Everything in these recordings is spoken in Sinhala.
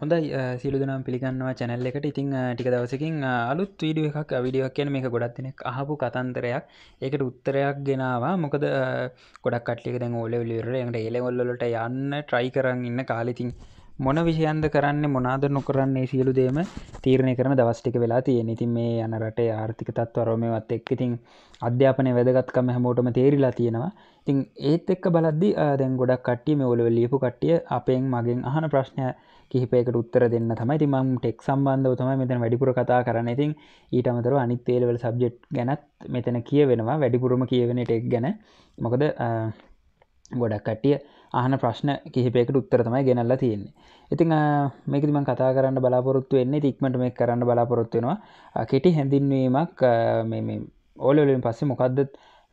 හොඳයි සිලු දෙනම් පිළිගන්නවා චැනල්ල එකට ඉතිං ටික දවසකින් අලුත් වීඩිය එකක් විඩියක් කියන මේ ගොඩක් දෙනෙක් අහපු කතන්තරයක් ඒකට උත්තරයක් ගෙනවා මොකද ගොඩක් කටලික දැ ෝල විලිරට එලවොල්ලට යන්න ට්‍රයි කරන්න ඉන්න කාලිතින් මොන විෂයන්ද කරන්න මොනාද නොකරන්නේ සියලු දේම තීරණය කරන දවස්ටික වෙලා තියෙන ඉතින් මේ යන රටේ ආර්ථික තත්වරමවත් එක් ඉතිං අධ්‍යාපනය වැදගත්කම හැමෝටම තේරිලා තියෙනවා ඉතිං ඒත් එක්ක බලද්දි දැන් ගොඩක් කට්ටිය මේ ඔලවල් ලියපු කට්ටිය අපෙන් මගෙන් අහන ප්‍රශ්නය කිහිපයකට උත්තර දෙන්න තමයි ති මම් ටෙක් සම්බන්ධව තම මෙතන වැඩිපුර කතා කරන ඉතින් ඊටමතර අනිත්තේල්වල සබ්ජෙට් ගැනත් මෙතන කිය වෙනවා වැඩිපුරම කියවෙන ටෙක් ගැන මොකද ගොඩක් කට්ටිය ආහන ප්‍රශ්න කිහිපයකට උත්තර තමයි ගෙනල්ලා තියෙන්නේ ඉතිං මේකතිම කතා කරන්න බලාපොරොත්තු වෙන්නේ ඉක්මට මේ කරන්න බලාපොරොත්වෙනවා කෙටි හැඳින්වීමක් ඕලලින් පස්සේ මොකක්ද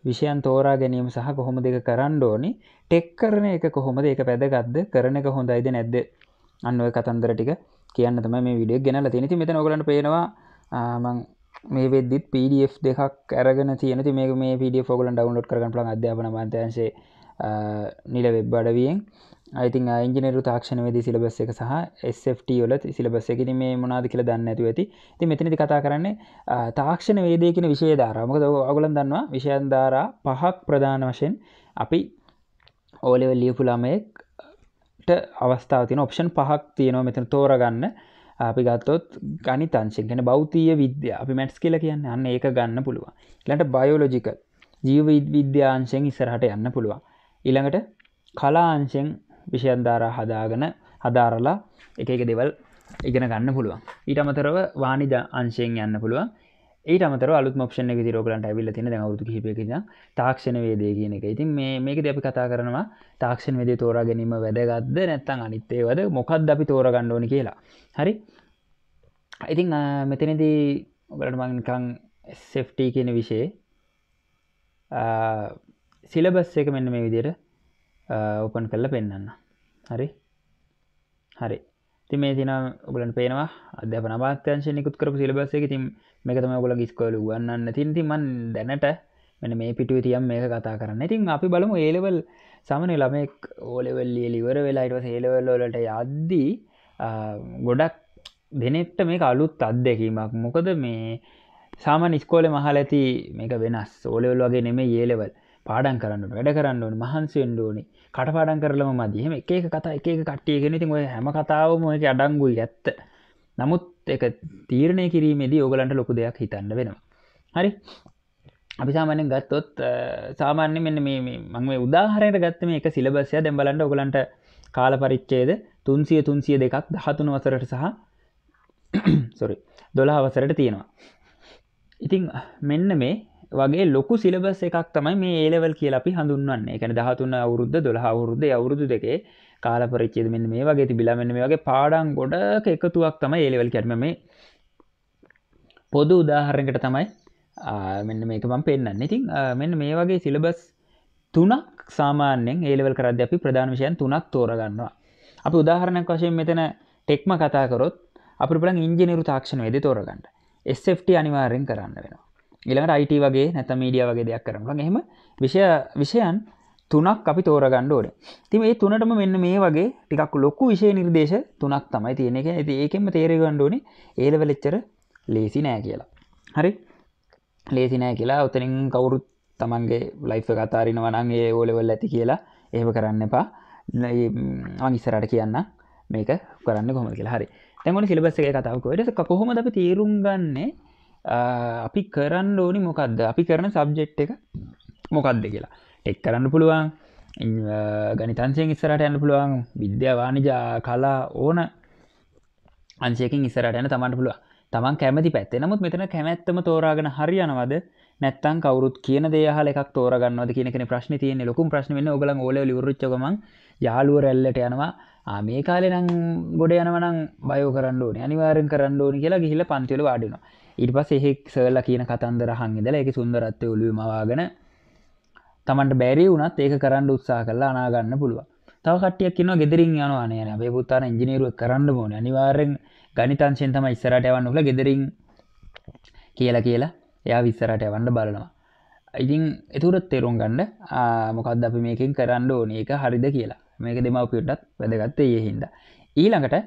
විෂයන් තෝරා ගැනීම සහ කොහොම දෙක කරන්න ඕනි ටෙක් කරන එක කොහොමද එක පැදගත්ද කරන එක හොඳයිද නැද්ද අන්න ඔය කතන්දර ටික කියන්න තම මේ විඩිය ගැනල තිනති මෙත නොගලට පේනවා මේ වෙදදිත් පඩF දෙකක් ඇරගෙන තියන මේ මේ පිඩිය ෆෝගලන් ඩවන්ලෝඩ් කරන ල අධ්‍යාපන මන්තන්සේ නිල වෙබ් අඩවියෙන් ඉතින් ඉංජිනරු තාක්ෂණ වෙද සිලබස් එක සහ ස්Fටල සිලබස් එකන මේ මොනාද කියල දන්න ඇතු ඇති ති මෙතනති කතා කරන්නේ තාක්ෂණ වේදයකන විශෂය ධාරාමක ද අගලන් දන්නවා විෂයන්ධාරා පහක් ප්‍රධාන වශයෙන් අපි ඕලෙවල් ලියපුලාමයෙක් ට අවස්ථාවතින ඔප්ෂන් පහක් තියෙනවා මෙතන තෝරගන්න අපි ගත්තොත් ගනි තංශෙන් ගැන බෞතිය විද්‍ය අපි මැට්ස් කියල කියන්න අන්න ඒක ගන්න පුළුවන් ලට බයෝලොජික ජීව විද්‍යාංශයෙන් ඉස්සරහට යන්න පුළුවන් ඊළඟට කලාංශෙන් විෂයන්ධාරා හදාගෙන හදාරලා එක එක දෙවල් ඉගෙන ගන්න පුළුවන් ඊට අමතරව වානිජ අංශයෙන් යන්න පුළුවන් ඒට අමතර අලුත් මොක්ෂණ එක රෝගලන්ට ඇවිල්ල තින අවුතු හිපකිද තාක්ෂණ වේදය කියන එක ඉතින් මේක දැපි කතා කරනවා තාක්ෂණ වෙදේ තෝරා ගැනීම වැදගත්ද නැත්තං අනිත්තේවද මොකක්ද අපි තෝර ගණ්ඩෝනි කියලා හරි ඉතිං මෙතනදී ඔබලට මංකං සෙෆ්ටී කියන විෂය සිලබස් එක මෙන්න මේ විදියට ඕපන් කල්ල පෙන්න්න හරි හරි තිමේ තින ඔබලන් පේනවා අධ්‍යපන පාත්‍යංශය නිකුත් කරපු සිලබස්ස එක තින් මේක තම ගොල ගිස්කොල ගන්න තින්ති මන් දැනට මෙන මේ පිටුව තියම් මේක කතා කරන්න ඉතින් අපි බලමු ඒලවල් සමන ළමෙක් ඕලෙවල්ලිය ලිවර වෙලායිටවස ඒලවල්ලට යද්දී ගොඩක් දෙනෙක්ට මේ අලුත් අත්දැකීමක් මොකද මේ සාමන් ස්කෝල මහල ඇති මේක වෙනස් ඕලෙවල් වගේ නෙමේ ඒලෙවල් පාඩන් කරන්න වැඩ කරන්න ඕන මහන්සිෙන් ඕනි කටපාඩන් කරලම මදහම එක කතා එක කට්ටියගෙන ඉතින් ඔය හැම කතාවම එක අඩංගුයි ඇත්ත නමුත් එක තීරණය කිරීමේදී ඔගලන්ට ලොකු දෙයක් හිතන්න වෙනවා හරි අපි සාමානෙන් ගත්තොත් සාමාන්‍ය මෙන්න මේ මංේ උදාහරයට ගත්ත මේ එක සිලබසය දැම්බලන්ට ඔගලන්ට කාල පරිච්චේද තුන්සිය තුන්සිය දෙකක් දහතුන වසරට සහ සොරි දොලා අවසරට තියෙනවා ඉතිං මෙන්න මේ වගේ ලොකු සිලබස් එකක් තමයි මේ ඒලවල් කියලා අපි හඳුන්වන්නේ එකන දහතුන්න අවුරුද්ධ දොළහ අවුරුද්ධ අවුරුදු දෙකේ කාල පරිච්චේද මෙන්න මේ වගේ තිබිලා මෙන්න මේ වගේ පාඩම් ගොඩක එකතුවක් තමයි ඒලෙවල් කැඩම මේ පොදු උදාහරණකට තමයි මෙන්න මේක මම පෙන්න්න ඉතින් මෙන්න මේ වගේ සිලබස් තුනක් සාමාන්‍යෙන් ඒලෙවල් කරද අපි ප්‍රධාන විෂයන් තුනක් තෝරගන්නවා අපි උදාහරණයක් වශයෙන් මෙතන ටෙක්ම කතා කරොත් අපි බලන් ඉංජිනිරු තාක්ෂණ වෙද තෝරගන්නට SFT අනිවාරෙන් කරන්න වෙනවා ඉළඟට අයිට වගේ නැත මීඩිය වගේ දෙයක් කරනවා එහෙම විෂය විෂයන් තුනක් අපි තෝරගණ්ඩ ඕන තිම ඒ තුනටම මෙන්න මේ වගේ ටිකක් ලොක්කු විෂය නිර්දේශ තුනක් තමයි තියෙන එක ඇති ඒකෙම තේරගණ්ඩෝනි ඒලවලෙච්චර ලේසි නෑ කියලා හරි ලේසි නෑ කියලා ඔතනින් කවුරුත් තමන්ගේ ලයිෆ් කතාරන වනන්ගේ ඕලෙවල් ඇති කියලා ඒව කරන්න එපා අංගිස්සරට කියන්න මේක කරන්න කොම කියලා හරි තැමන සිලබස්සගේ කතාවක වැඩස කොහොම අප තේරුම් ගන්නේ අපි කරන්න ඕනි මොකක්ද අපි කරන සබ්ජෙට් එක මොකක්ද කියලා ටෙක් කරන්න පුළුවන් ගනිතන්සයෙන් ඉස්සරට යන්න පුළුවන් විද්‍යාවානිජ කලා ඕන අන්සයකින් ඉස්සරට යන තමන්ට පුළුව තමන් කැමති පැත්තේ නමුත් මෙතන කැමැත්තම තෝරාගෙන හරියනවද නැත්තන් කවරුත් කියන දේහල එකක් තෝරගන්නවද කියන ප්‍රශ්න තියන ලොකුම් ප්‍රශ්න ඔගල ෝල රුච්චකම යාලුව රැල්ලට යනවා මේ කාලෙනම් ගොඩ යනවනම් බයෝ කරන්න ඕන අනිවාරෙන් කරන්න ඕනි කියලා ගිහිල පන්තිල වාඩිනවා ඉට පස් එහෙක් සල්ල කියන කතන්දර හංගෙදල එක සුන්දරත්වය ඔලුමවාගෙන තමන්ට බැරි වුණත් ඒක කරන්න උත්සා කරලා අනාගන්න පුළුව තවටියක් න ගෙදරින් යනවාන යන පුතාන ඉජිනීරුව කරන්න ඕන අනිවාරෙන් ගනිතන්ශයෙන් තම ඉස්සරට යවන්න ල ගෙදරින් කියලා කියලා එයා විස්සරට යවන්න බලනවා ඉතින් එතුරත් තේරුම් ගණ්ඩ මොකක්ද අපි මේකින් කරන්න ඕන එක හරිද කියලා මේක දෙමවපියටත් වැදගත්තේ ඒ හින්ද ඊළඟට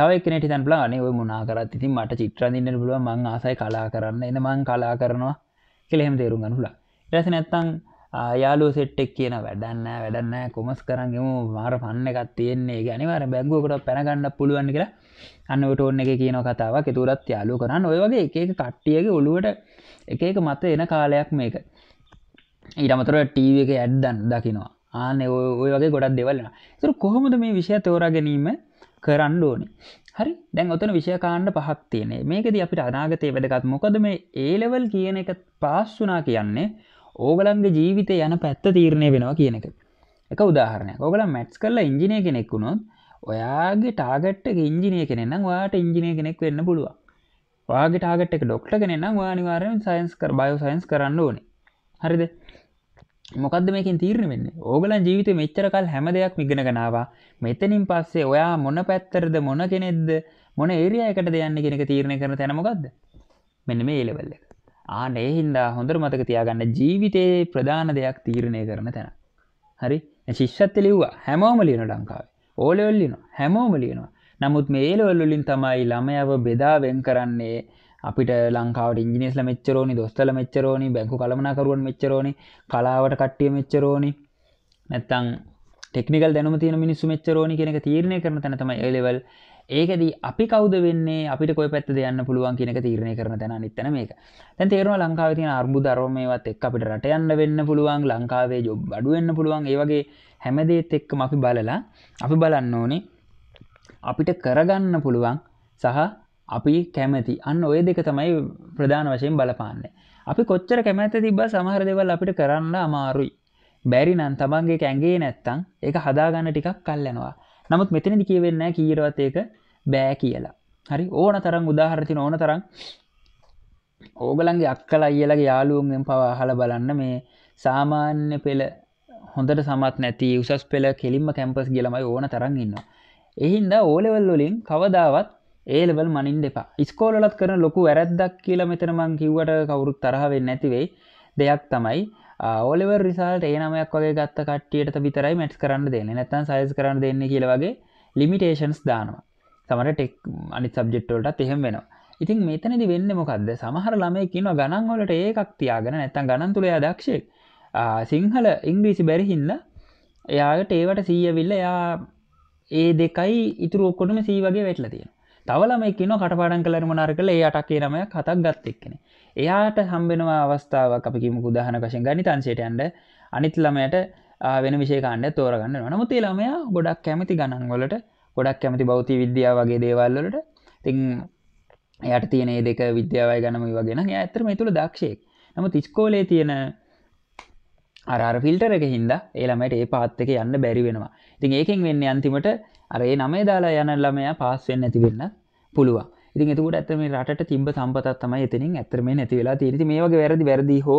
තවකනට තැන්ල අනේ මුණනාකරත් ඉතින් මට චිත්‍රදින්න පුලුව මං ආසයි කලා කරන්න එන මං කලා කරනවා කෙළෙහෙම තේරුම් ගනුලා රැස නැත්තං ආයාලු සෙට්ටෙක් කියන වැඩන්න වැඩන්න කොමස් කරන්ගම මාර පන්න එකත් තියෙන්නේ ගැනිවර බැංගුවකට පැනගන්න පුළුවන් කියලා අන්න ටෝන් එක කියන කතාවක් තුරත් යාලු කරන්න ඔය වගේ එක කට්ටියගේ ඔලුවට එක මත එන කාලයක් මේක ඊටමතර ටීව එක ඇඩ්දන් දකිනවා ආනෙ ඔය වගේ ගොඩක් දෙවල්ලන තුර කොහොමද මේ විෂය තෝරා ගැනීම කරන්න ඕනි හරි දැන් ඔතන විෂයකාණ්ඩ පහක් තියනෙ මේකද අපිට අනාගතය වැදගත් මොකද මේ ඒලෙවල් කියන එක පාස්සුනා කියන්නේ ඕගලන්ගේ ජීවිත යන පැත්ත තීරණය වෙනවා කියන එක එක උදාහරණය ඕගල මැට්ස් කරලා ඉංජිනය කෙනෙක්කුුණොත් ඔයාගේ ටාගට්ට ඉංජිනය කෙනෙන්නම් වාට ඉංජිනය කෙනෙක් වෙන්න පුළුව වාගේ ටාගට් එක ඩොක්ට කෙනෙන්නම් වානිවාරෙන් සයින්ස් කර බයෝසයින්ස් කරන්න ඕනේ හරිද මොකද මේකින් තීරණ වෙන්න ඕගලන් ජීවිත මෙච්චරකල් හැම දෙයක් මිගෙනගෙනවා මෙතනින් පස්සේ ඔයා මොන පැත්තරද මොන කෙනෙද්ද මොන ඒරයායකට දෙයන්න කෙනෙක තීරණය කරන තැනමොකක්ද මෙන්න මේ ඒලවල්ල එක ආනේ හින්දා හොඳර මතක තියාගන්න ජීවිතයේ ප්‍රධාන දෙයක් තීරණය කරන තැන හරි ශිෂ්ෂත්ත ලිව්වා හැමෝම ලියන ලංකාවේ ඕලෙවල්ලින හැමෝම ලියනවා නමුත් මේලවල්ලින් තමයි ළමයව බෙදාවෙන් කරන්නේ අපිට ලංකාවට ඉංජිනස් මෙච්චරෝනි දොස්තල මෙච්චරෝනි බැංකු කළමනාකරුවන් මෙච්චරෝනි කලාවට කට්ටිය මෙච්චරෝනි නැත්තං ටෙක්නිකල් දැනම තියෙන මිනිස්සු මෙච්චරෝනි කෙනෙක තීරණය කරන තැන තම ඒලෙවල් ඒකද අපි කවද වෙන්නේ අපිට කොයි පැත්ත දෙයන්න පුළුවන් කියනක තීරණය කරන තැන නිත්තන මේක තැන් තේරවා ලංකාව තින අර්බු දරමයවත් එක් අපිට රට යන්න වෙන්න පුළුවන් ලංකාවේ ජොබ් බඩුවෙන්න්න පුළුවන් ඒවගේ හැමදේත් එක්ක අපි බලලා අපි බලන්න ඕනේ අපිට කරගන්න පුළුවන් සහ අපි කැමති අන්න ඔය දෙක තමයි ප්‍රධාන වශයෙන් බලපාන්නේ අපි කොච්චර කැමැත තිබ සමහර දෙවල් අපිට කරන්න අමාරුයි බැරි නන් තමන්ගේ කැන්ගේ නැත්තං ඒ හදාගන්න ටිකක් කල්ලනවා නමුත් මෙතනදි කියවෙන්න කීරවත් ඒක බෑ කියලා හරි ඕන තරම් උදාහරතින ඕන තරම් ඕගලන්ගේ අක්කල අයලගේ යාලුවන්ගෙන් පවාහල බලන්න මේ සාමාන්‍ය පෙළ හොඳට සමත් නැති උසස් පෙළ කෙලින්ම කැම්පස් ගලමයි ඕන තරන් ඉන්න. එහින්ද ඕලෙවල් වලින් කවදාවත් ඒලෙවල් මනින් දෙපා ස්කෝලත් කරන ලොකු වැරද්දක් කියලා මෙතනමං කිව්වට කවුරුත් තරහවෙන්න නැතිවෙයි දෙයක් තමයි ඕලෙවර් රිසල්ට ඒනමයක් වගේ ගත්ත කට්ටියට විතරයි මැට් කරන්න දෙන්න නැතන් සයිස් කරන්න දෙන්න කියලවගේ ලිමිටේෂන්ස් දානවා සමට ටෙක් අනි සබ්ජෙට්වලට එහෙම වෙනවා ඉතින් මෙතනදි වෙන්න මොකක්ද සමහර ළමයකින්න ගණන්වලට ඒකක් තියාගෙන නැත්තන් ගණන්තුළයා දක්ෂේ සිංහල ඉංග්‍රීසි බැරිහින්න එයාට ඒවට සීයවිල්ල එයා ඒ දෙකයි ඉතුර ඔක්කොටම සී වගේ වෙටල තියෙන තවලම එකන කටපාඩන් කළරමනාර්කල එයාටක් කියනමය කතක් ගත්තෙක්කෙන එයාට හම්බෙනවා අවස්ථාවක් අපිකිම ගුදහන වශයෙන් ගනි තන්සේට ඇන්ඩ අනිත්ලමයට වෙන විශේකාණ්ඩ තෝරගන්න නමුතේ ළමයා ගොඩක් කැමති ගණන්වලට ගොඩක් කැමති බෞති විද්‍යා වගේ දේවල්ලට තිං එයට තියන දෙක විද්‍යාවය ගනම වගෙන ඇතරම තුළ දක්ෂයෙක් නම තිස්කෝලේ තියෙන අර ෆිල්ටර එක හින්දා ඒළමට ඒ පාත්තක යන්න බැරි වෙනවා තින් ඒකෙන් වෙන්න අන්තිමට අරේ නමේ දාලා යන ළමයා පාස්වෙන් ඇතිවෙන්න පුළුවන් ඉතින් එතුකට ඇතම රට තිබ සම්පතත්තම එතිනින් ඇතරම නැති වෙලා තිරති මේක වැරදි වැරදි හෝ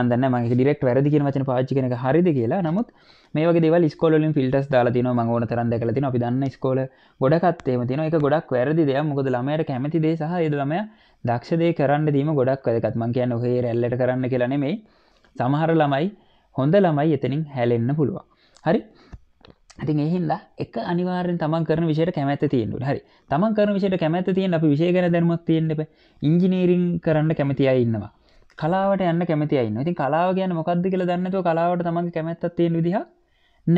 මදන්න මගේ ඩිරෙක්ට වැරදි කියෙන වචන පාචිකන හරිද කියලා නමුත් මේක දෙව ස්කොලින් ිල්ටස් දාලාතින මගෝන තරන් දැකලතින අපිදන්න ස්කෝල ගොඩක්ත්තේම තින එක ගොඩක් වැරදි දෙයක් මොකද ළමයට කැමති දේ සහ එදළම දක්ෂදේ කරන්න දීම ගොඩක් වැදකත්මන් කියන්න ඔහේ රැල්ලට කරන්න කියලනෙමේ සමහර ළමයි හොඳ ළමයි එතනින් හැලෙන්න්න පුළුවන් හරි ඇති එහිල්ලා එක අනිවාරෙන් තමන් කරන විෂයට කැමැත තියෙන්ු හරි තමන් කරන විෂයට කැමැත තියෙන අපි විෂය කර දැනුමක් තියෙන්ට ඉංජිනීරිං කරන්න කැමති අඉන්නවා කලාවට යන්න කැමති අයින්න ඉතින් කලාව ගැන මොකක්ද කියල දන්නතු කලාවට තමන් කැමැත්ත තියෙන විදිහ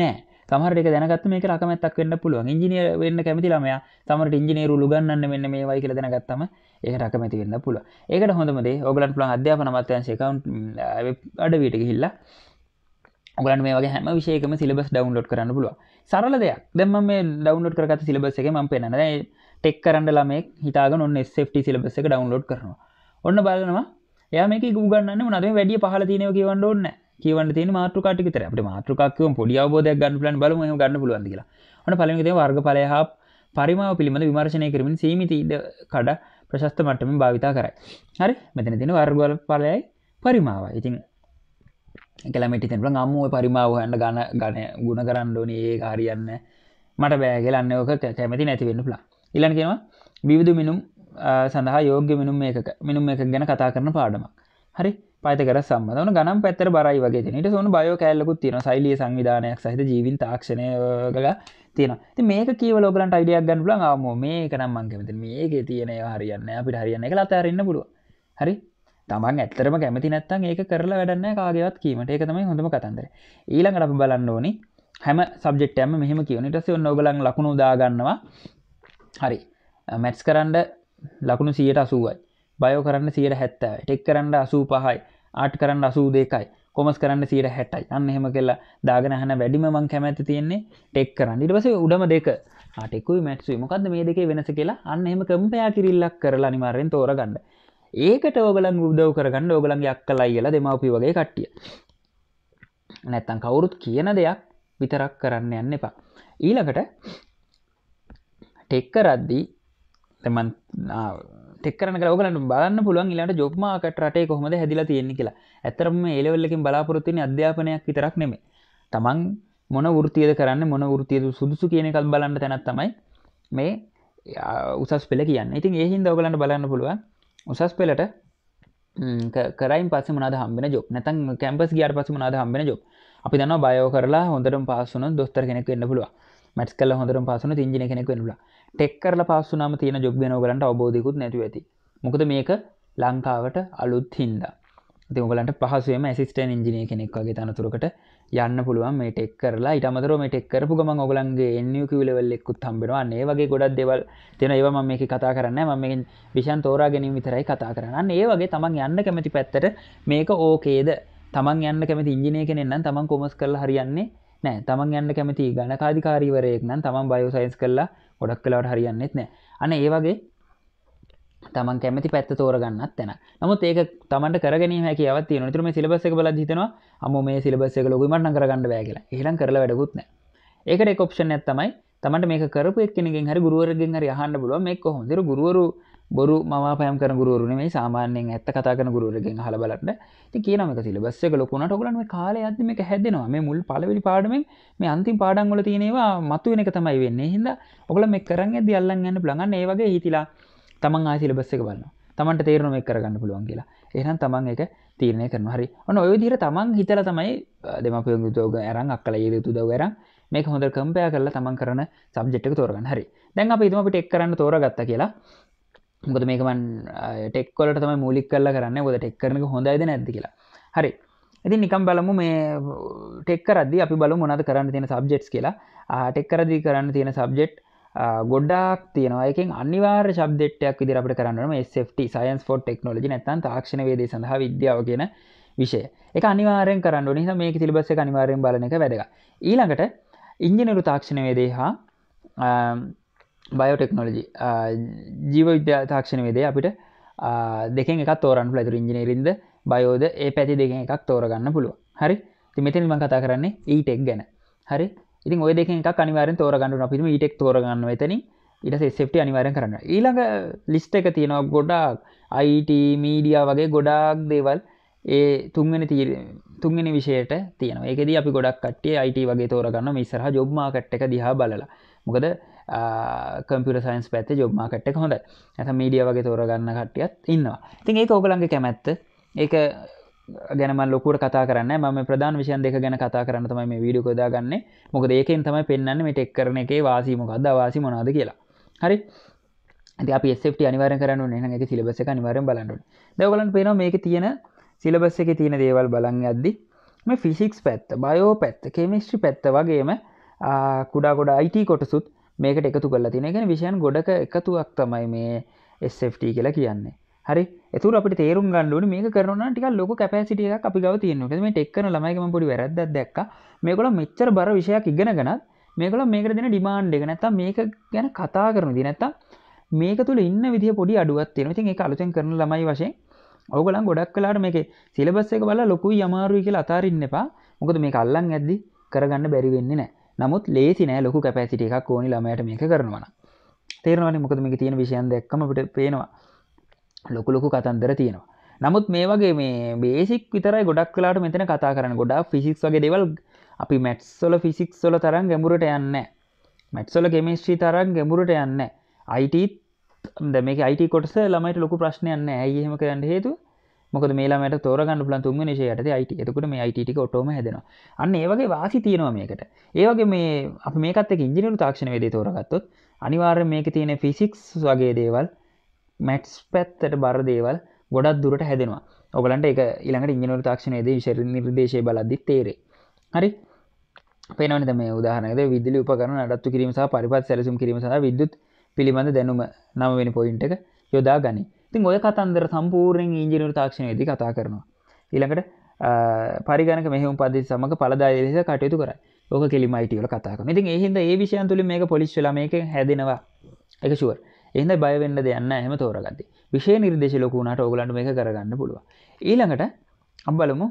නෑ තමරට දැනගත් මේ රකමැත්තක් වන්න පුළුව ඉජිනිය වෙන්න කැමතිලාමයා තමට ඉංජිනේරු ලුගන්න මෙන්න මේ වයි කියල දැනගත්තම ඒ රකමැති වෙන්න පුළුව ඒකට හොඳමදේ ඔගලන් පුළන් අධ්‍යාපනමත්තයන් සේකවන්් අඩ විට හිල්ලා ඔගන් මේ වගේ හැම විශේකම සිලබස් ඩවන්ලෝඩ් කරන්න පුළුව සරල දෙයක් දෙම මේ ඩවන්ලෝඩ් කරගත සිලබස් එක ම පෙනන ටෙක් කරන්න ළමෙක් හිතාග ඔන්න ට සිලබස් එක ඩවන්ලෝඩ් කරනවා ඔන්න බලනවා යමක ගගන්න නද වැඩිය පහල තිනය කියවන්න ඕන්න කියවන්න තින මාතෘකාටි තර මාතෘකක්ව පොඩි අවබෝධයක් ගන්න ලන් බල ගන්න පුලුවන් කියලා ඔන පලමද වර්ග පලයහා පරිමාව පිළිබඳ විමර්ශනය කරමින් සීමිතීද කඩ ප්‍රශස්ත මටමින් භාවිතා කරයි හරි මෙතන තින වර්ගවල පලයයි පරිමාව ඉතින් කළමටි තෙන්ට ගම්ම පරිමාවහන්න ගන ගන ගුණ කරන්න ඕන ඒ කාරියන්න මට බෑගෙලන්න ඕක කැමති නැතිවෙන්න පුලා ඉලන් කියෙනවා විවිධ මිනුම් සඳහා යෝග්‍ය මිනුම් මිනුම් එක ගැන කතා කරන පාඩමක් හරි පතකර සම්බඳන ගනම් පැත්තර බරයි වගේ නට සොන් බයෝ කෑල්ලකුත් තියෙන සයිලිය සංවිධානයක් සහිත ජීවින් තාක්ෂණයගල තියෙන ති මේක කියව ලෝකලන්ට අයිඩියක් ගන්න ලන් ආම මේ කනම් මංකමති මේක තියෙන හරියන්න අපිට හරියන්න එක අතාරන්න පුළුව හරි තමන් ඇත්තරම කැමති නැත්තන් ඒක කරලා වැඩන්න කාගවත් කීමට ඒක තමයි හොඳම කතන්දර ඊළඟට අප බලන්න ඕනි හැම සබ්ෙට්ටම මෙහම කියවනිටස ඔන්නෝගලන් ලකුණු දාගන්නවා හරි මැට්ස් කරන්න ලකුණු සියට අසුවයි බයෝ කරන්න සියට හැත්තෑ ටෙක් කරන්න අසූ පහයි ආට් කරන්න අසූ දෙකයි කොමස් කරන්න සීට හැටයි අන්න හෙම කෙල්ලා දාගෙන හන වැඩිම මං කැමැති තියෙන්නේ ටෙක් කරන්න ඉට පස උඩම දෙක ආටෙකුයි මැට්සුයි මොකක්ද මේ දෙකේ වෙනස කියලා අන්න එම කම්පයා කිරිල්ලක් කරලා නිමාරෙන් තෝරගන්න ඒකට ඕගලන් උදව් කරගන්න ඕගලන්ගේ අක්කලා කියලා දෙමවපි වගේ කට්ටිය නැත්තන් කවුරුත් කියන දෙයක් විතරක් කරන්න යන්න එපා ඊළඟට ටෙක්කරද්දී තමන් තෙක්කරන ගලන බලන්න පුළුවන් ලාට ජොබ්මාකට රටේ කොහොමද හැදිලා තියෙන්නේ කියලා ඇතරම ඒලවල්ලකින් බලාපොරොත්තින අධ්‍යාපනයක් විතරක් නෙමේ තමන් මොන ෘතියද කරන්න මොන ෘතියද සුදුසු කියනකල් බලන්න තැනත් තමයි මේ උසස් පෙළ කියන්න ඉතින් ඒහින් දවගලන්න බලන්න පුළුවන් උසස් පෙලට කරයි පස මන හම්බෙන ජොබ් නැතන් කැම්පස් ගයාට පස මනාද හම්බෙන ජොබ් අපි දන්න බයෝ කරලා හොඳරම් පාසුන දොස්තර කෙනෙක් වෙන්න පුළුව මැට් කල හොඳරම් පාසන තිංජන කෙනෙක් වෙනුලා ටෙක් කරල පස්සුනම තියෙන ජොබ් ගෙන ගලට අවබෝධකුත් නැතු ඇති මොකද මේක ලංකාවට අලුත් හින්ද තිමගලට පහසුවම ඇසිස්ටන් ඉජිනය කෙනෙක් වගේ තනතුරකට යන්න පුළුවන් මේ ටෙක් කරලා ඉටමතර මේ ටෙක් කරපු ගම ඔගලන්ගේ එන්නකිවලවල් එක්කුත් හම්බෙනවා ඒ වගේ ගොඩක් දෙවල් තියෙන ඒව ම මේක කතා කරන්න මම විෂන් තෝරා ගැනීම විතරයි කතා කරන්න ඒ වගේ තමන් යන්න කැමති පැත්තට මේක ඕකේද තමන් යන්න කැමති ඉංජිනය කෙනෙන්න්න තමන් කොමස් කල හරියන්නේ නෑ තමන් යන්න කැමති ගණකාධකාරීවරයෙක් නම් තමන් බයෝසයින්ස් කරලා ගොඩක් කලාවට හරියන්නෙත් නෑ අන ඒවගේ තමන් කැමති පැත් තෝරගන්නත් තැන නමුත් ඒක තමට කරගෙන හැකි අවත් නොතුරම සිලබස බල හිතනවා අම මේ සිලබස්සක ලොගමට කරගන්න බෑගල හිලන් කරල වැඩකුත්න ඒකට කොප්ෂන් ඇත්තමයි තමට මේ කරපු එක්කෙනගෙන් හරි ගුරුවරගෙන් හරි අහන්න බල මේක හොඳර ගුරුවරු බොරු මවාපයම් කර ගුරුවරුන මේ සාමාන්‍යෙන් ඇත්ත කතාකන ගුරුවරගෙන් හල බලට කියන සිලබස්සක ලොකුණට ගලන කාල අදම එක හැදෙනවා මේ මුල් පලවෙලි පාඩමෙන් මේ අන්තිම් පාඩංගොල තියෙනවා මත්තුවෙන එක තමයි වෙන්නේ හිද ඔගල මේ කරන්න ඇද අල්ලන් ගන්න බලගන්න ඒවගේ හිතිලා තමන් ආ සිලබස්ස එක බලන්න තමන්ට තේරනම එක් කරගන්න පුළුවන් කියලා එහම් තමන් එක තීරණය කරන හරි ඔන්න ඔයදිර තමන් හිතල තමයි දෙමපය යුතුෝග ඇරන් අක්කල යුතු දවර මේ හොඳ කම්පය කරලා තමන් කරන සබ්ජෙට්ක තෝරගන්න හරි දැන් අප ඉතුමට එක් කරන්න තෝරගත්ත කියලා ගොද මේකමන් ටෙක්කොලට තම මූලික් කල්ල කරන්න ගොද ටෙක් කරන හොඳයිද නැද කියලා හරි ඇති නිකම් බලමු මේ ටෙක්කරද අපි බල මොනද කරන්න තියෙන සබ්ජෙට්ස් කියලා ටෙක්කරදී කරන්න තියෙන සබ්ජෙට් ගොඩක් තියනවායකින් අනිවාර් ශබ්දෙට්ටයක් විදි අපට කරන්නම SFT සයින්ස් ෆෝට් ටෙක්නෝජි නැතන් තාක්ෂණ වේද සඳහා විද්‍යාව කියන විෂය එක අනිවාරෙන් කරන්න නිහ මේ තිලිබස අනිවාරයෙන් බලන එක වැදක ඊළඟට ඉංජිනරු තාක්ෂණවේදේ හා බයෝටෙක්නෝලජි ජීව විද්‍යා තාක්ෂණවේදේ අපිට දෙකෙන් එකක් තෝරන් ලතුර ඉංජිනේරින්ද බයෝද ඒ පැති දෙකෙන් එකක් තෝරගන්න පුළුව හරි තිමතින් මං කතා කරන්නේ ඊටෙක් e ගැන හරි ඉති ඔයදක එක අනිවාරෙන් තෝරගන්න අපිම ඉටෙක් තෝරගන්න එතන ඉට සෙප්ටි අනිවාරෙන් කරන්න ඊළඟ ලිස්ට එක තියෙනවා ගොඩාක් අයිට මීඩිය වගේ ගොඩාක් දේවල් ඒ තුන්ගෙන තීර තුන්ගෙන විෂයට තියන එකද අපි ගොඩක් කටේ අයිට වගේ තෝරගන්න මිසරහ ජොබ්මාකට් එක දිහා බලලා මොකද කම්පිට සයින්ස් පැත්තේ ජොබ්මාකට් එක හොඳ ඇත මීඩිය වගේ තෝරගන්න කට්ටියත් ඉන්නවා තින් ඒ ඕගලන්ගේ කැමැත්ත ඒ ගැනම ලොකුට කතා කරන්න ම ප්‍රධාන විෂන් දෙක ගැන කතා කරන්න තමයි මේ වීඩු කොදාගන්න මොක දෙකෙන් තමයි පෙන්න්න මේ ටෙක් කරන එක වාසීමකක්ද වාසි මොනාද කියලා හරි අපට අනිවර කරන්න න එක සිලබස අනිවරෙන් බලන්ඩු දවලන් පේන මේක තියෙන සිලබස්ස එක තියෙන දේවල් බලන්න අද්දි මේ ෆිසිික්ස් පැත්ත බයෝ පැත්ත කෙමිස්ට්‍රි පැත්ත වගේම කුඩා ගොඩ අයිට කොටසුත් මේකට එකතු කල්ලා තින ගැන විෂයන් ගොඩක එකතුවක් තමයි මේ එFT කියලා කියන්නේ හරි එතුර අපි තේරුම් ගන්නුව මේක කරන ටික ලොක කැපසිටිය අපි ගව තියන්නක මේ ටෙක්කන ලමයිකම පොඩි වැරදත් දක් මේකොල මෙච්චර බර විෂයක් ඉගෙන ගනත් මේකොල මේකට දෙන ඩිමාන්්ඩ ගනැත මේක ගැන කතා කරන දිනැත්ත මේක තුළ ඉන්න විදි පොඩි අඩුවත් තියෙන ති එක අලුතෙන් කරන ලමයි වශයෙන් ඔගලන් ගොඩක් කලාට මේක සිලබස්සක බල ලොකු යමාරුයි කියල අතාරන්න එපා මොකද මේ කල්ලන් ඇද්දි කරගන්න බැරිවෙන්නේ නෑ නමුත් ලේසි නෑ ලොකු කැපැසිට එකක් ඕනි ළමයට මේක කරනවා තේරවාන මොකද මේ තියෙන විෂයන් දැක්කමට පේනවා ලොකුලොකු කතන්දර තියෙනවා නමුත් මේ වගේ මේ බේසික් විතරයි ගොඩක් කලාට මෙතන කතා කරන ගොඩා ෆිසික්ස් වගේ දෙවල් අපි මැට්සොල ෆිසික්ස් සොල තරන් ගැඹුරට යන්න මැට්සොල කෙමිස්ට්‍රී තරන් ගැඹුරට යන්න අයිටත් ද මේ අයිට කොටස ළමයිට ලොකු ප්‍රශ්නයන්න ඇයහෙම කරන්න හේතු මොක මේලාමට තෝරගන්න පුලන් තුන් නිශයට අයිට එතකට මේ අයිටික ඔටෝම හැදෙන අන්න ඒවගේ වාසි තියෙනවා මේකට ඒවගේ මේ අප මේකත් ඉංජිනරු තාක්ෂණ වේදේ තෝරගත්තොත් අනිවාර්ය මේක තියෙන ෆිසික්ස් වගේ දේවල් මැට්ස් පැත්තට බර දේවල් ගොඩක් දුරට හැදෙනවා ඔගලන්ට එක ඉළඟට ඉංගනවට තාක්ෂණයේද ශර නිර්දේශය බලද්දි තේරේ හරි පේනවනි මේ උදාහනද විදලි උපකරන අඩත්තු කිරීමසා පරිපත් සැලසුම් කිරීම සඳ විදුත් පිළිබඳ දැනුම නමවෙනි පොයින්ට එක යොදා ගනි තින් ඔය කතන්දර සම්පූර්ණයෙන් ඉංජිනරු තාක්ෂණයේදී කතා කරනවා ඊළඟට පරිගණක මෙහම පද සමඟ පලදාදලෙස කටයුතු කර ඕක කෙලිමයිටවල කතාක ඉතින් එහින්ද ඒ විෂයන් තුළ මේ පොලිස්්ලම එක හැදෙනවා එක ශුවර් එහඳ බයවෙන්න දෙයන්න හම තෝරගති විශෂය නිර්දේශ ලොකුණට ඔගලන්ට මේ කරගන්න පුළුව ඊළඟට අම්බලමු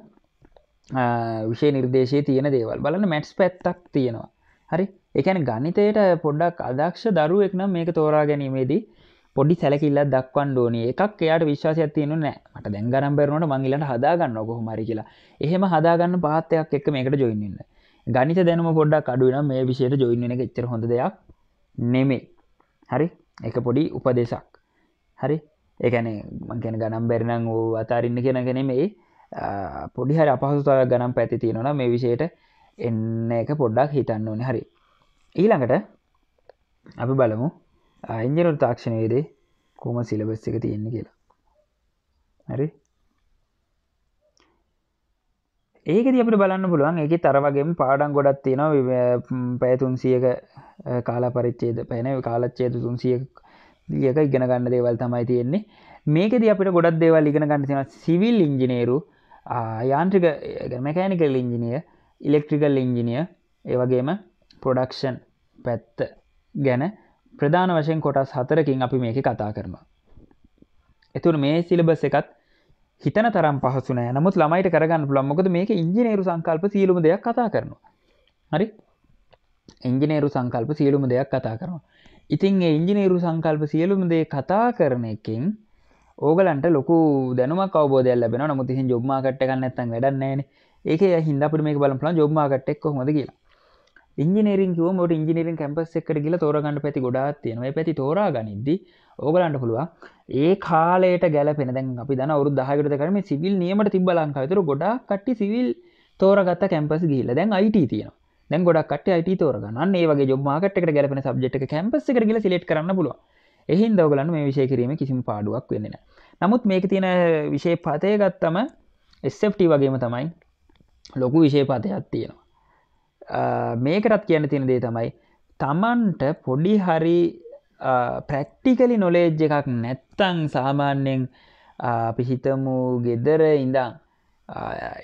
විශෂ නිර්දේශය තියෙන දේවල් බලන්න මැට්ස් පැත්තක් තියෙනවා හරි එකන ගනිතයට පොඩ්ඩක් අදක්ෂ දරුවෙක්න මේක තෝරා ගැනීමේදී පොඩි සැලකිල්ල දක්වන් ඕනි එකක් එයාට විශ්වාසයක් තියෙන නෑ මට දැන් ගනම් බැරුණට මංගිලට හදාගන්න ඔකොහ මරි කියලා එහෙම හදාගන්න පාත්තයක් එක් මේකට ජොයින්න ගනිත දැනම පොඩක් අඩුවන මේ විශයට ජොයින්න එක එච්චර හොඳ දෙයක් නෙමේ හරි එක පොඩි උපදේශක් හරි ඒකැනේ මංකැන ගනම් බැරිනං වූ අතාරන්න කියෙන කෙනෙමේ පොඩිහරි අපහසුතාව ගනම් පැති තියෙනවන මේ විෂයට එන්න එක පොඩ්ඩක් හිතන්න ඕන හරි ඊළඟට අපි බලමු ඉංජනුල් තාක්ෂණයේදේ කොම සිලබස් එක තියෙන්නේ කියලා හරි ඒකද අපිට බලන්න පුළුවන් ඒක තරවගේම පාඩන් ගොඩත් තියෙනවා පැතුන්සියක කාලා පරිච්චේද පැන කාලච්චේද තුන්සියක දියක ඉගෙන ගන්න දේවල් තමයි තියෙන්නේ මේකද අපිට ගොඩක් දේවල් ඉගෙන ගන්න තියෙන සිවිල් ඉංජිනේරු යාන්ත්‍රික මැකෑනිකල් ඉංජිනිය ඉලෙක්ට්‍රිකල් ඉංජිනිය ඒවගේම පොඩක්ෂන් පැත්ත ගැන ප්‍රධාන වශයෙන් කොටස් හතරකින් අපි මේක කතා කරනවා එතුර මේ සිලබස් එකත් හිතන තරම් පහසුන නමුත් ළමයිට කරගන්න පුළම්මොකද මේක ඉංජිනේරු සංකල්ප සියලුම දෙයක් කතා කරනවා හරි ඉංජිනේරු සංකල්ප සියලුම දෙයක් කතා කරනවා ඉතින් ඒ ඉංජිනේරු සංකල්ප සියලුම දේ කතා කරන එකින් ඕගලන්ට ලොකු දැනුම කවබෝදය ලැබෙන නමුත් හි ජොබ්මාකට් එකන්න ඇත්තන් වැඩන්නේන ඒක හිද අපට මේ බලපල ජොබ්මාකට් එක් හොද කියලා ඉංජිනේරින් කිව මට ඉංජිනේරින් කැම්පස් එකට කියලා තෝරගන්න පැති ගොඩා තියෙනවා පැති තෝරා ගනිද්දී ඕගලන්ට පුළුවන් ඒ කාලට ගැලපෙන දැන් අපි දන අවරු දහකට කරම සිවිල් නියමට තිබ ලංකාවතුර ගොඩා කට්ටි සිවිල් තෝරගත්ත කැම්පස් ගීල දැන් අයිට තියෙන දැන් ගොඩක්ට අයිට තෝරගන්න ඒවගේ ජොබ්මාකට්ට ගැලපෙන සබ්ජෙට් කැම්පස් කරගල සිලෙට් කරන්න පුළුව එහින් දවගලන්න මේ විෂය කිරීම කිසිම පාඩුවක් වෙන්නෙන නමුත් මේක තියෙන විෂය පතය ගත්තම එස්සට වගේම තමයි ලොකු විෂය පතයක් තියෙනවා මේකරත් කියන්න තියෙන දේ තමයි තමන්ට පොඩි හරි ප්‍රැක්ටිකලි නොලේජ් එකක් නැත්තං සාමාන්‍යෙන් පිහිතමු ගෙදර ඉඳං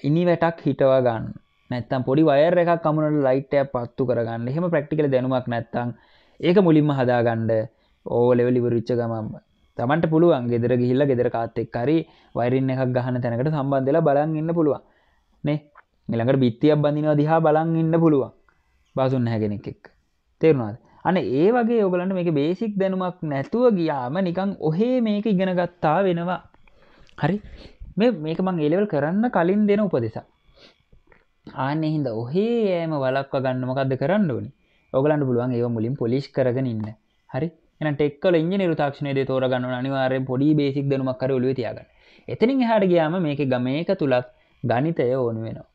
ඉනි වැටක් හිටවාගන්න නැත්තම් පොඩි වයර එකක් කමුණට ලයිටය පත්තු කරගන්න එහෙම ප්‍රක්ටිකල දැනුමක් නැත්තං ඒක මුලින්ම හදාගණ්ඩ ඕ ලෙවලි විරුච්ච ගමම් තමට පුළුවන් ගෙදර ගිහිල්ල ගෙදර කාත්තෙක් කරි වෛරන්න එකක් ගහන තැනකට සම්බන්ධලා බලන් ඉන්න පුළුවන් නේ නිළඟට බිත්තියක් බඳිනවා දිහා බලන් ඉන්න පුළුවන් බාසුන්න හැගෙනෙක් තේරුණාද අන ඒ වගේ ඔගලන්න මේක බේසික් දැනුමක් නැතුව ගියාම නිකං ඔහේ මේක ඉගෙනගත්තා වෙනවා හරි මේ මේක මං එලෙවල් කරන්න කලින් දෙන උපදෙසා ආනෙ හින්ද ඔහේ ඇම වලක්ව ගන්නමකක්ද කරන්න ඕනි ඔගලන්න පුළුවන් ඒ මුලින් පොලිස් කරගෙන ඉන්න හරි ටෙක්ල ඉජ නිරතාක්ෂණය තෝරගන්න අනිවාරය පොඩි බේසික් දෙනුමක් කර ඔලුව තියාගන්න එතනින් හට ගයාම මේක ගමයක තුළත් ගනිතය ඕනු වෙනවා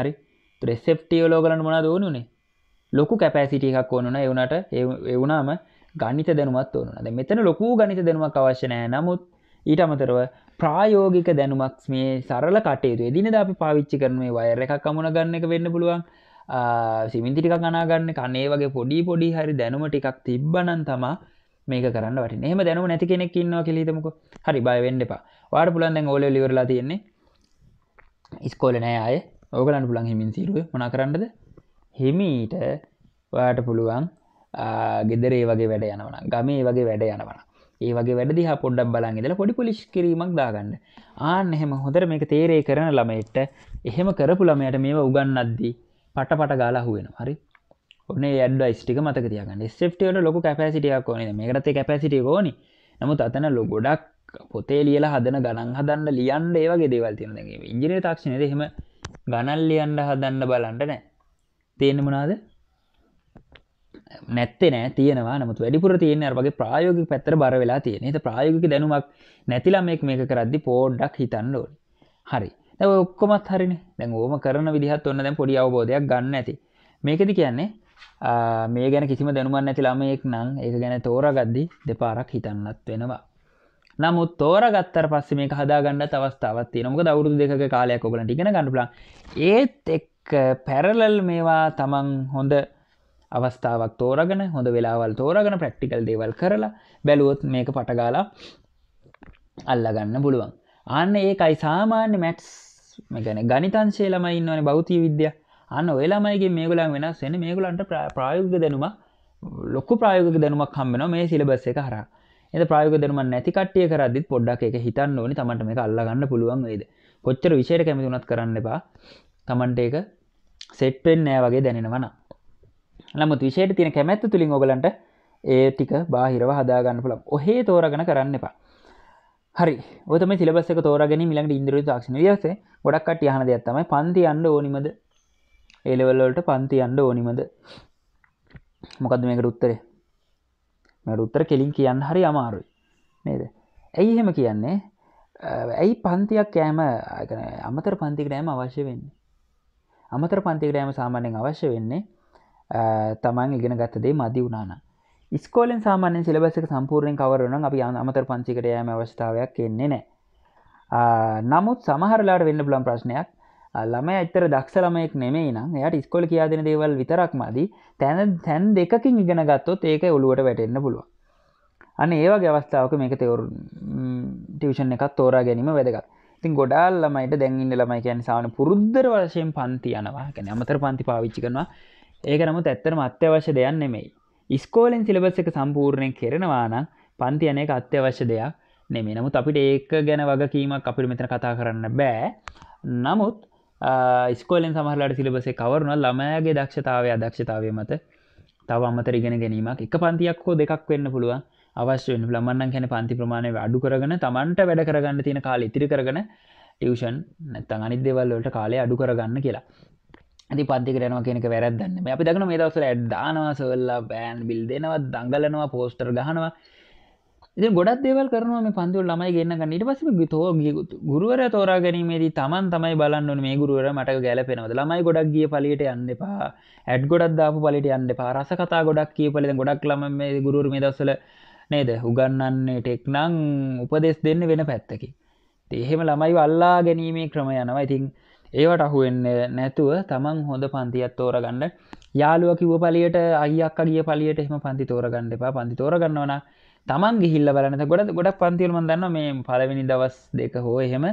හරි ත්‍රෙස්සෙප්ටියෝ ලෝගලන්න මොනා දෝනුනේ ලොකු කැපෑසිටියක් ඕනුන එවුනට එවුනාම ගනිත දැනුමත් ඕනුනද මෙතන ලොකු ගනිත දැනුමක් අවශ්‍යනය නමුත් ඊට අමතරව ප්‍රායෝගික දැනුමක් මේ සරල කටයුතු එදින අපි පාවිච්චි කරනේ වයර එකක් අමුණ ගන්න එක වෙන්න පුළුවන් සිමින්තිටික ගනාගන්න කනේ වගේ පොඩි පොඩි හරි දැනුම ටිකක් තිබ්බනන් තමා මේක කරන්න වට එහම දැනුම නැති කෙනෙක් ඉන්නවා කෙලිතමක හරි බයවෙන්න එපා වාට පුලන් දැන් ඕල ලිවරලා තියෙන්නේ ඉස්කෝල නෑ අය ඕගලන් පුලන් හිමින් සිරුව මොනා කරන්නද හිමීට ඔයාට පුළුවන් ගෙදරේ වගේ වැඩ යනවන ගමේ වගේ වැඩ යනවන ඒ වගේ වැඩදි පොඩ්ඩක් බලන්ගෙදල පොඩි පොලිස් කිරීමක් දාගන්න ආන්න එහෙම හොඳර මේක තේරේ කරන ළමයිට එහෙම කරපු ළමයට මේ උගන්නද්දී පට පට ගාලා හුවෙන හරි ඔන්න ඇඩ ස්ටික මතක තියගන්න ස්ට ලොක කැපසිටියක් ඕන මේකරත කැපසිට ඕනි නමුත් අතන ලොගොඩක් පොතේ ලියල හදන ගණන් හදන්න ලියන්ඩ ඒවගේ දේවල් තියෙනගේ ඉංජිනය තාක්ෂණයද හෙම ගණල් ලියන්ඩ හදන්න බලන්ට නෑ තියෙන මනාද නැත්තේ නෑ තියෙනවා නමුත් වැඩිපුර තියෙන අරගේ ප්‍රායෝගික පැත්තර බර වෙලා තියෙන හිත ප්‍රායෝගික දැනුමක් නැතිලා මේක මේක කරද්දි පෝඩ්ඩක් හිතන්න ඕනේ. හරි. දැන් ඔක්කොමත් හරිනේ. දැන් ඕම කරන විදිහත් ඔන්න දැන් පොඩි අවබෝධයක් ගන්න ඇති. මේකෙදි කියන්නේ මේ ගැන කිසිම දැනුමක් නැති ළමයෙක් නම් ඒක ගැන තෝරාගද්දි දෙපාරක් හිතන්නත් වෙනවා. නමුත් තෝරාගත්තට පස්සේ මේක හදාගන්නත් අවස්ථාවක් තියෙනවා. මොකද අවුරුදු දෙකක කාලයක් ඔයගලන්ට ඉගෙන ගන්න පුළුවන්. ඒත් එක්ක පැරලල් මේවා තමන් හොඳ අවස්ථාවක් තෝරගෙන හොඳ වෙලාවල් තෝරගෙන ප්‍රක්ටිකල් දේවල් කරලා බැලුවොත් මේක පටගාලා අල්ලගන්න පුළුවන් අන්න ඒකයි සාමාන්‍ය මැට්ස් මෙගැන ගනිතන්ශේ ළමයි ඉන්නවන බෞතිය විද්‍ය අන්න ඔයලාමයිගේ මේගුලන් වෙනස් වෙන මේගුලන්ට ප්‍රායෝග දැනුම ලොක්කු ප්‍රයෝග දැනුමක් හම්බෙන මේ සිලබස්ස එක හර එද ප්‍රයෝග දැනුම නැතිකටය කරදිත් පොඩ්ඩක් එක හිතන්න ඕනි තමට මේ අල්ලගන්න පුළුවන් වේද කොච්චර විෂයට කැමිතුනත් කරන්න එපා තමන්ට ඒක සෙට්ටෙන් නෑ වගේ දැනෙනවන නමුත් විශේෂ තියෙන කැමැත්ත තුළින් ඔගලන්ට ඒ ටික බාහිරව හදාගන්න පුළම් ඔහේ තෝරගන කරන්න එපා හරි ඔතම සිලබස තෝරගෙන මිලට ඉදිරි ක්ෂණ දස ගොඩක්ට යහන දෙයක්ත්තම පන්ති අන්ඩ ඕනිමද ඒලවල්ලට පන්ති අන්ඩ ඕනිමද මොකද මේකට උත්තරේ මට උත්තර කෙලින් කියන්න හරි අමාරුයි නේද ඇයි එහෙම කියන්නේ ඇයි පන්තියක් කෑම අමතර පන්තික නෑම අවශ්‍ය වෙන්නේ අමතර පන්තිකරයම සාමාන්‍යෙන් අවශ්‍ය වෙන්නේ තමන් ඉගෙන ගත්තදේ මදි වුණාන ස්කෝලෙන් සාමාන්‍ය සිලබසක සම්පූර්ණයෙන් කවරන අපි අමතර පංචිකරයම අවස්ථාවයක් එන්නේ නෑ නමුත් සමහරලාට වෙන්න බලම් ප්‍රශ්නයක් ළම ඇත්තර දක්ෂලමයෙක් නෙමේ නම් එයට ස්කොල කියාදෙන දේවල් විතරක් මදී තැන තැන් දෙකින් ඉගෙන ගත්තොත් ඒක ඔලුවට වැටෙන්න පුළුව අන්න ඒවා ගවස්ථාවක මේක තෙවරු ටිවෂන් එකත් තෝරා ගැනීම වැදගත් ඉතින් ගොඩාල් ළමයිට දැන්ඉන්න ළමයි කියන සාන පුරුද්ධර වශයෙන් පන්ති යනවා ගැන අමතර පන්ති පාවිච්චි කරනවා ඒකනම ඇත්තරම අත්‍යවශ්‍ය දෙයක් නෙමෙයි ඉස්කෝලෙන් සිලබස් එක සම්පූර්ණය කෙරෙනවාන පන්ති යනක අත්‍යවශ්‍ය දෙයක් නෙමේ නමුත් අපිට ඒක ගැන වගකීමක් අපිට මෙතන කතා කරන්න බෑ නමුත් ස්කෝලෙන් සමහලට සිලබස කවරුණ ළමයගේ දක්ෂතාවය අදක්ෂතාවය මත තව අමතර ඉගෙන ගැනීමක් එක පන්තියක් හෝ දෙකක් වෙන්න පුළුවන් අවශ්‍ය වෙන ළමන්නන් කැන පන්ති ප්‍රමාණය අඩු කරගන තමන්ට වැඩ කරගන්න තියෙන කාල ඉතිරි කරගන ටියෂන් නැත්තන් අනිත් දෙවල්ලට කාලය අඩු කරගන්න කියලා ඇති පද්ි කරනවා කියෙනෙක වැරදන්න අපි දක්න මේ දවසර ඇඩ්දානවා සවල්ලා බෑන් බිල් දෙනවා දංගලනවා පෝස්ටර් ගහනවා ඉති ගොඩත් දේවල් කරනවා මේ පන්තිවල් ළමයි ගන්න ගන්න ඉට පස ගිතෝ ගුරුවර තෝරා ගැනීමේදී තමන් තමයි බලන්න මේ ගුරුවර මට ගැලපෙනවද ළමයි ගොඩක් ගිය පලියට යන්න එපා ඇඩ් ගොඩක් දාපු පලිට යන්න පාරස කතා ගොඩක් කිය පලද ගොඩක් ලම මේ ගුරුවර මේ දස්සල නේද හුගන්නන්නටෙක් නං උපදෙස් දෙන්න වෙන පැත්තකි එහෙම ළමයි වල්ලා ගැනීමේ ක්‍රම යනවා ඉතින් ඒවට අහුවෙන්න නැතුව තමන් හොඳ පන්තියක් තෝරගන්න යාළුව කිව පලියට අයක් අඩිය පලියට එහම පන්ති තෝරගන්න එපා පන්ති තෝරගන්නවන තමන් ගිහිල්ල බලන්න ගොඩ ගොඩක් පන්තිල්ම දන්න මේ පලවෙනි දවස් දෙක හෝ එහෙම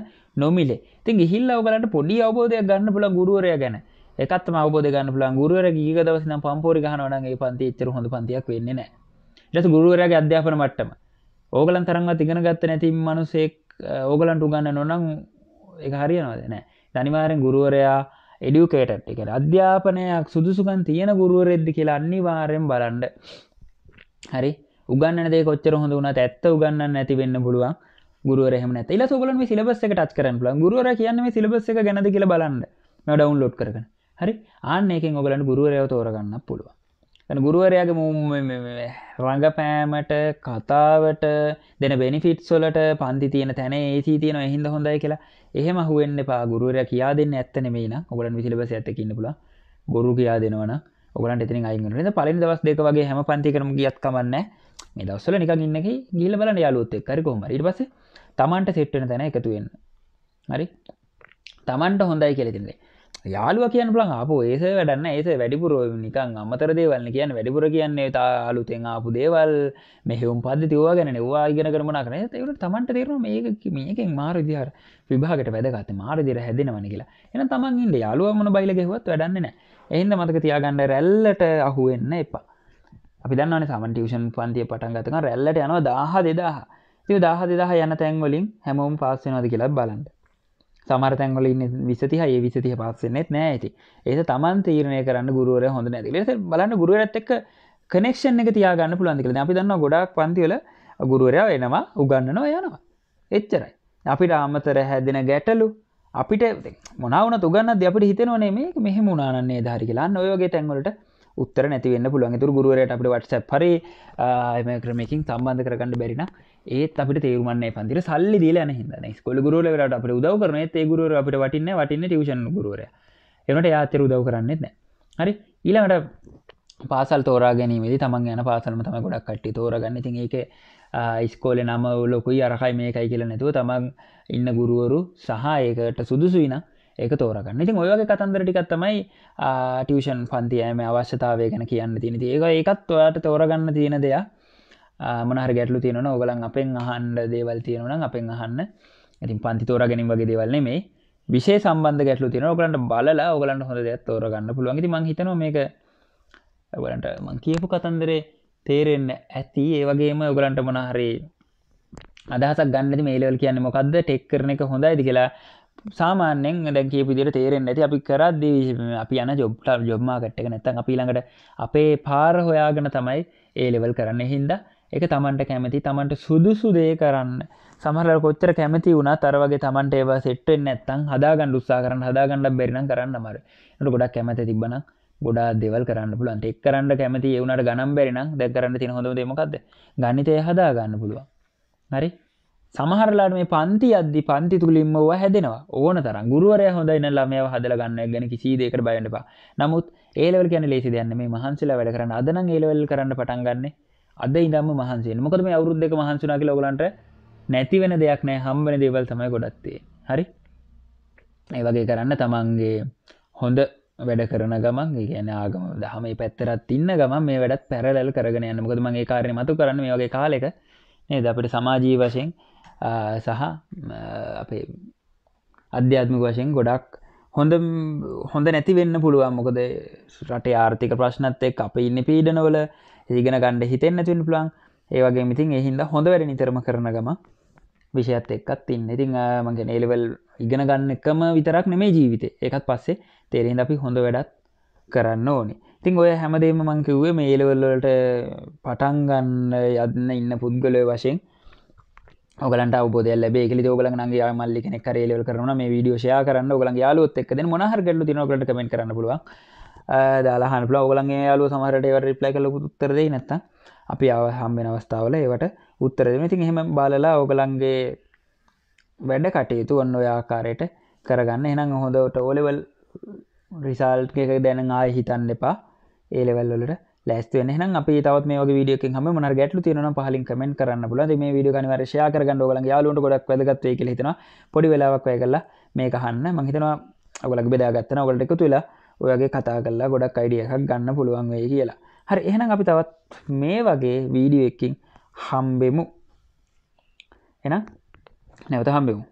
නොමිලේ තින් ගිහිල්ලව බලට පොඩි අවබෝධයක් ගන්න පුළ ගුරුවරය ගැන එකත්ම අවබෝධ ගන්න පුළන් ගුරුවර ගීක දවසන පම්පෝරි ගහනවනගේ පන්ති චර හොඳ පන්තියක් වෙන්නේ නෑ ට ගුරුවරගේ අධ්‍යාපන මට්ටම ඕගලන් තරන්වත් ඉගෙන ගත්ත නැති මනුසෙක් ඕගලන්ට උගන්න නොනම් එක හරියනවාද නෑ තනිවාරෙන් ගුරුවරයා එඩියුකේටට් එකට අධ්‍යාපනයක් සුදුසුකන් තියෙන ගුරුවරෙද්දි කියලා අනිවාරයෙන් බලන්ඩ හරි උගන්නද කොච්චර හොඳ වුණත් ඇත්ත උගන්න නැති වෙන්න පුළුවන් ගුරුවරහම ඇතිල සොලන් සිලබස් එක ටච් කරන පුලන් ගුරුවර කියන්නේ සිලබස් එක ගැනද කියල බලන්න නොඩවුන් ලෝඩ් කරන හරි ආන්නේකින් ඔගලන් ගුරුවරයව තෝරගන්න පුළුවන් ගුරුවරයාගේ රඟපෑමට කතාවට දෙන බෙනිෆිට්ස්ොලට පන්දි තියෙන තැන ඒති තියෙන එහින්ද හොඳයි කියලා එහෙම හුවෙන්න්න පා ගුරුවරය කියා දෙන්න ඇත්තන මේන ඔගලන් විසිලබස ඇත කින්නපුල ගොරු කියා දෙනවන ඔගලන් එතින අයිගට පලින් දවස් දෙක වගේ හැම පන්ති කරම ගියත් කමන්න මේ දවස්සල නික ගන්න ගිල බල යාලුත්තෙක් කරකොම ඉට පස තමන්ට සෙට්ටන තැන එකතුවෙන් හරි තමන්ට හොඳයි කෙලෙතින්නේ යාලුව කියන පලන් අප ඒස වැඩන්න ඒස වැඩිපුර නිකන් අමතර දේවල්න කියන්න වැඩිපුර කියන්නේ තා අලුතෙන් ආපු දේවල් මෙහෙවුම් පද තිවා ගැන වා ඉගෙන කරමනා කරන තවට තමන්ට තේරන මේක මේකින් මාර දිහාර විභාගට වැදගත් මාර දිර හැදෙනවන කියලා එන තමන් ඉන්න යාලුවමන බයිල ගෙවත් වැඩන්නන එහින්ද මතක තියාගන්න රැල්ලට අහුවෙන්න එපා අපි දන්නන සමන්ටියෂන් පන්තිය පටන් ගතක රැල්ලට යනවා දාහ දෙදාහ දාහ දෙදාහ යන තැන්වලින් හැමෝම් පාස්සනද කියලා බලන්ට සමරතැන්ගල ඉන්න විසතිහ ඒ විසතිහ පස්සෙන්නෙත් නෑ ඇති ඒ තමන් තීරණය කරන්න ගුරුවර හොඳ නැති ලෙස බලන්න ගුරුවරත් එක්ක කනෙක්ෂන් එක තියාගන්න පුළන්තිකල අපි දන්න ගොඩක් පන්තිවල ගුරුවරයා එනවා උගන්නනවා යනවා එච්චරයි අපිට අමතර හැදෙන ගැටලු අපිට මොනවන තුගන්න ද අපට හිතනවනේ මේ මෙහෙම උනාන්නේ ධාරි කියලාන්න ඔයෝගේ තැන්වලට උත්තර නැතිවන්න පුළුවන් තුර ගුරුවරයට අපට වටස පරි එම ක්‍රමකින් සම්බන්ධ කරගන්න බැරින ඒත් අපට තේරුමන්න පන්තිර සල්ලි දීල හිද ස්කොල ගුරුවලට අපට උදව කරන තේගුරුවර අපට වටින්න වටින්න ටිෂන් ගුරුවර එනට යාතර උදව කරන්නෙත් නෑ හරි ඊළඟට පාසල් තෝරා ගැනීමේදී තමන් යන පාසල්ම තම ගොඩක් කට්ටි තෝරගන්න තින් ඒක ඉස්කෝලෙ නම ලොකුයි අරහයි මේකයි කියල නැතුව තමන් ඉන්න ගුරුවරු සහ ඒකට සුදුසුයිනා ඒක තෝරගන්න ඉතින් ඔයගේ කතන්දරටිකත්තමයි ටියෂන් පන්තියම අවශ්‍යතාවය ගැන කියන්න තියෙන ඒක ඒකත් ඔයාට තෝරගන්න තියෙන දෙයක් මනහර ගැටලු තියෙනන ඔගලන් අපෙන් අහන්ඩ දේවල් තියෙනවන අපෙන් අහන්න ඉතින් පන්ති තෝර ගැනින් වගේ දෙවල්න්නේ මේ විශේ සම්බන්ධ ගැටලු තියෙන ඔගලන්ට බලලා ඔගලන්ට හොඳ දෙයක් තෝරගන්න පුළුවන්ගති මංහිතන මේක ඔගලන්ට මං කියපු කතන්දරේ තේරෙන්න ඇති ඒවගේම ඔගලන්ට මොනහරේ අදහසක් ගන්න මේලවල් කියන්න මොකක්ද ටෙක් කරන එක හොඳයිද කියලා සාමානෙන් දැන් කියපිදිට තේරෙන් ඇති අපි කරද්ද අපි යන ජොබ්ට ජොබ්මාකට්ක නැත්තන් අපි ළඟට අපේ පාර හොයාගෙන තමයි ඒලෙවල් කරන්න හින්ද එක තමන්ට කැමති තමන්ට සුදුසු දේ කරන්න සමහර කොච්චර කැමති වුණ තරවගේ තමන්ට ඒව සෙට්ෙන් නැත්තං හදාගන්න උත්සා කරන්න හදාගන්නඩ බෙරිනම් කරන්න මර ට ගොඩක් කැමති තිබන ගොඩා දෙවල් කරන්න පුළන් එක් කරන්න කැමති ඒවුණට ගනම් බැරිනම් දැ කරන්න තින හොඳ දෙමකක්ද ගනිතය හදාගන්න පුළුවන් හරි සමහරලාට මේ පන්ති අද්දි පන්ති තුළින්ම ඕව හැදෙනවා ඕන තරම් ගුරුවරය හොඳයි නම් ළමයා හදලා ගන්න ගැන කිසි දෙයකට බය වෙන්න එපා. නමුත් ඒ ලෙවල් කියන්නේ ලේසි දෙයක් නෙමෙයි මහන්සිලා වැඩ කරන්න. අද නම් ඒ ලෙවල් කරන්න පටන් ගන්න. අද ඉඳන්ම මහන්සි වෙන්න. මොකද මේ අවුරුදු දෙක මහන්සි වුණා කියලා ඔයගලන්ට නැති වෙන දෙයක් නෑ හම්බෙන දේවල් තමයි ගොඩක් තියෙන්නේ. හරි? ඒ වගේ කරන්න තමන්ගේ හොඳ වැඩ කරන ගමන් ගැන ආගම දහම පැත්තරත් ඉන්න ගම මේ වැඩත් පැරලල් කරගෙන යන්නමකද මගේ කාරය මතු කරන්න මේ වගේ කාලෙක නේද අපට සමාජී වශයෙන් සහ අපේ අධ්‍යාත්මික වශයෙන් ගොඩක් හොඳ හොඳ නැතිවෙන්න පුළුවන් මොකද රටේ ආර්ථික ප්‍රශ්නත් එක් අප ඉන්න පීඩනවල ඒගෙන ගණ්ඩ හිතෙන් නැතින් පුලන් ඒවගේ මිතින් එහින්ද හොඳ වැඩ නිතරම කරන ගම විෂයත් එක්කත් ඉන්න ඉතිං මගේ නේලවල් ඉගෙන ගන්න එකම විතරක් නෙමේ ජීවිත එකත් පස්සේ තේරෙන් අපි හොඳ වැඩත් කරන්න ඕනි ඉතිං ඔය හැමදේම මංකිව්වේ මේලවල්ලට පටන්ගන්න යන්න ඉන්න පුද්ගලය වශයෙන් ඔගලට බොද ලබේ කෙ ෝගලන්ගේ මල්ලි කෙනෙක් කරේලවල් කරන මේ විඩියෝෂයා කරන්න ඔගලන් යාලුත් එක්කද මොහර ගල්ල තිනකට කමෙන් කරන්න පුලුව දාලාහන් පල ඔගලන්ගේ යාලු සමහරට එවට රිප්ලයි කල උත්තරදේ නැත්ත අපි අව හම්බෙන අවස්ථාවල ඒවට උත්තරදම ඉතින් එහෙම බලලා ඔගලන්ගේ වැඩ කටයුතු ඔන්න ඔයාකාරයට කරගන්න එනම් හොඳට ඕලෙවල් රිසාල්ක දැන ආය හිතන්න එපා ඒලෙවල්ලොලට ලැස්තුවෙන නම් අපි තවත් මේ වීඩියක හම මන ගැටලු තියෙන පහලින් කමෙන්ට කරන්න පුල මේ වීඩිය අනිවර්ශයා කරගන්න ඔගලන් යාලුන්ට ගොඩක් වැදගත්වේ කියලෙතෙන පොඩි වෙලාවක් වැය කරලා මේ කහන්න මහිතනවා ඔගලක් බෙදාගත්තන ඔගලට එකතු වෙලා ඔයගේ කතා කරලා ගොඩක් අයිඩියහක් ගන්න පුළුවන් වේ කියලා හරි එහෙනම් අපි තවත් මේ වගේ වීඩියෝ එකින් හම්බෙමු එනම් නැවත හම්බෙමු